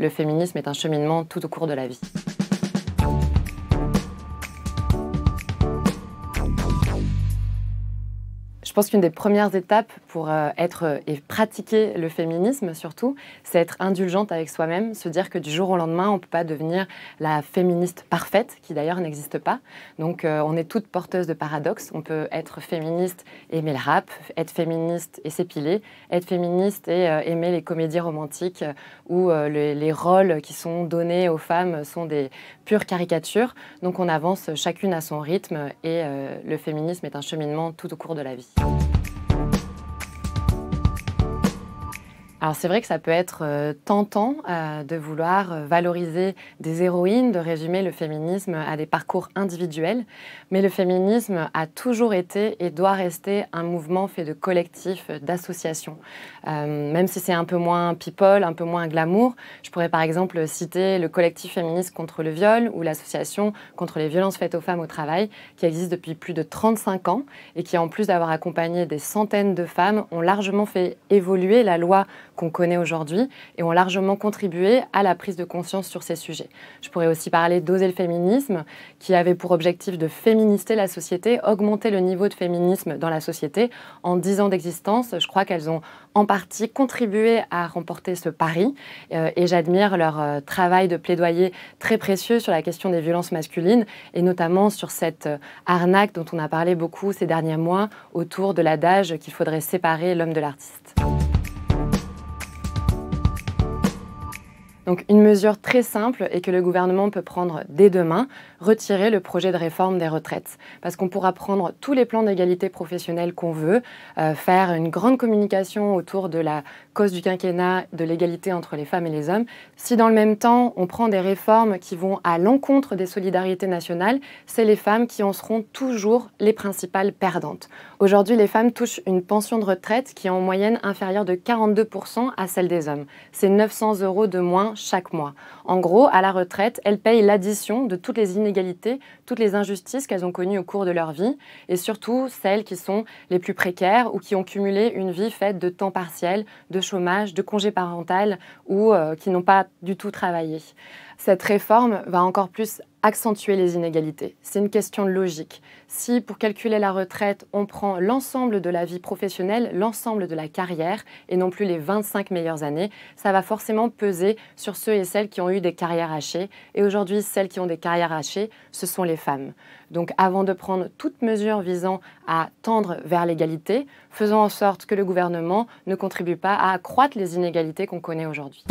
le féminisme est un cheminement tout au cours de la vie. Je pense qu'une des premières étapes pour euh, être euh, et pratiquer le féminisme surtout, c'est être indulgente avec soi-même, se dire que du jour au lendemain, on ne peut pas devenir la féministe parfaite, qui d'ailleurs n'existe pas. Donc euh, on est toutes porteuses de paradoxes. On peut être féministe et aimer le rap, être féministe et s'épiler, être féministe et aimer les comédies romantiques où les, les rôles qui sont donnés aux femmes sont des pures caricatures. Donc on avance chacune à son rythme et le féminisme est un cheminement tout au cours de la vie. Alors c'est vrai que ça peut être euh, tentant euh, de vouloir euh, valoriser des héroïnes, de résumer le féminisme à des parcours individuels, mais le féminisme a toujours été et doit rester un mouvement fait de collectifs, d'associations. même si c'est un peu moins people, un peu moins glamour, je pourrais par exemple citer le collectif féministe contre le viol ou l'association contre les violences faites aux femmes au travail, qui existe depuis plus de 35 ans et qui, en plus d'avoir accompagné des centaines de femmes, ont largement fait évoluer la loi qu'on connaît aujourd'hui et ont largement contribué à la prise de conscience sur ces sujets. Je pourrais aussi parler d'Oser le féminisme, qui avait pour objectif de féminister la société, augmenter le niveau de féminisme dans la société. En dix ans d'existence, je crois qu'elles ont en partie contribué à remporter ce pari euh, et j'admire leur euh, travail de plaidoyer très précieux sur la question des violences masculines et notamment sur cette euh, arnaque dont on a parlé beaucoup ces derniers mois autour de l'adage qu'il faudrait séparer l'homme de l'artiste. Donc une mesure très simple et que le gouvernement peut prendre dès demain, retirer le projet de réforme des retraites. Parce qu'on pourra prendre tous les plans d'égalité professionnelle qu'on veut, euh, faire une grande communication autour de la cause du quinquennat, de l'égalité entre les femmes et les hommes. Si dans le même temps, on prend des réformes qui vont à l'encontre des solidarités nationales, c'est les femmes qui en seront toujours les principales perdantes. Aujourd'hui, les femmes touchent une pension de retraite qui est en moyenne inférieure de 42% à celle des hommes. C'est 900 euros de moins chaque mois. En gros, à la retraite, elles payent l'addition de toutes les inégalités, toutes les injustices qu'elles ont connues au cours de leur vie, et surtout celles qui sont les plus précaires ou qui ont cumulé une vie faite de temps partiel, de chômage, de congés parental ou euh, qui n'ont pas du tout travaillé. Cette réforme va encore plus accentuer les inégalités. C'est une question de logique. Si pour calculer la retraite, on prend l'ensemble de la vie professionnelle, l'ensemble de la carrière et non plus les 25 meilleures années, ça va forcément peser sur ceux et celles qui ont eu des carrières hachées. Et aujourd'hui, celles qui ont des carrières hachées, ce sont les femmes. Donc avant de prendre toute mesure visant à tendre vers l'égalité, faisons en sorte que le gouvernement ne contribue pas à accroître les inégalités qu'on connaît aujourd'hui.